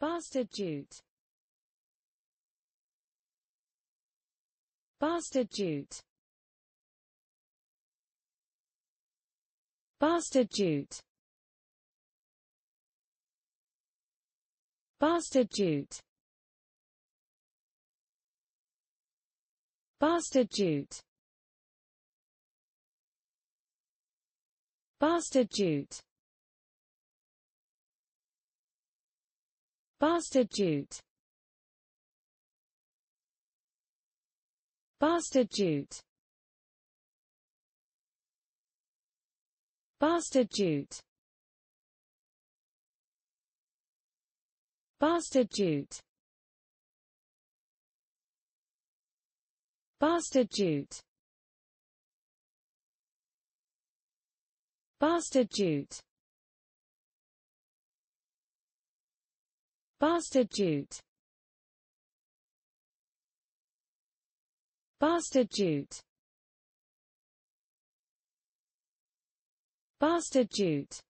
Bastard jute Bastard jute Bastard jute Bastard jute Bastard jute Bastard jute Bastard jute Bastard jute Bastard jute Bastard jute Bastard jute Bastard jute Bastard jute Bastard jute Bastard jute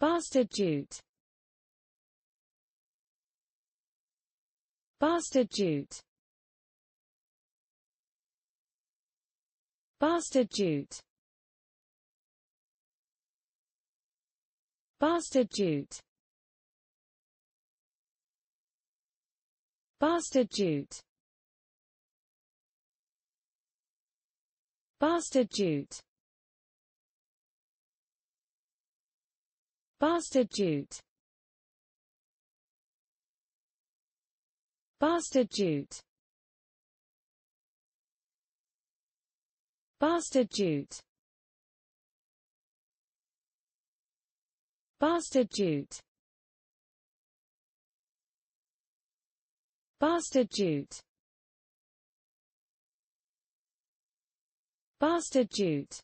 Bastard jute Bastard jute Bastard jute Bastard jute Bastard jute Bastard jute Bastard jute Bastard jute Bastard jute Bastard jute Bastard jute Bastard jute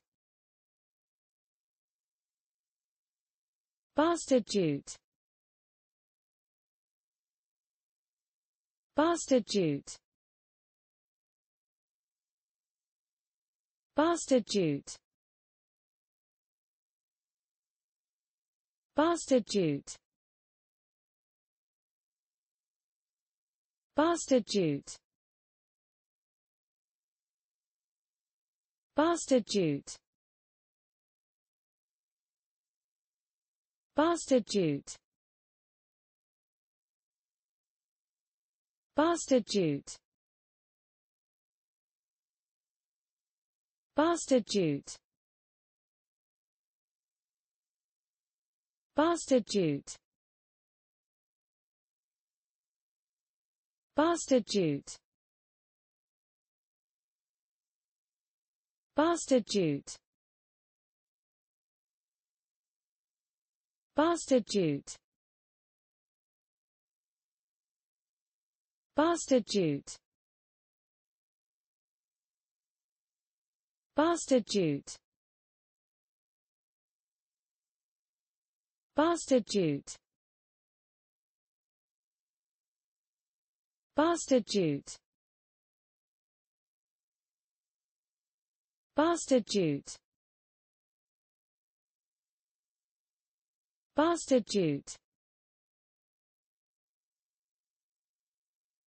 Bastard jute Bastard jute Bastard jute Bastard jute Bastard jute Bastard jute Bastard jute Bastard jute Bastard jute Bastard jute Bastard jute Bastard jute Bastard jute Bastard jute Bastard jute Bastard jute Bastard jute Bastard jute Bastard jute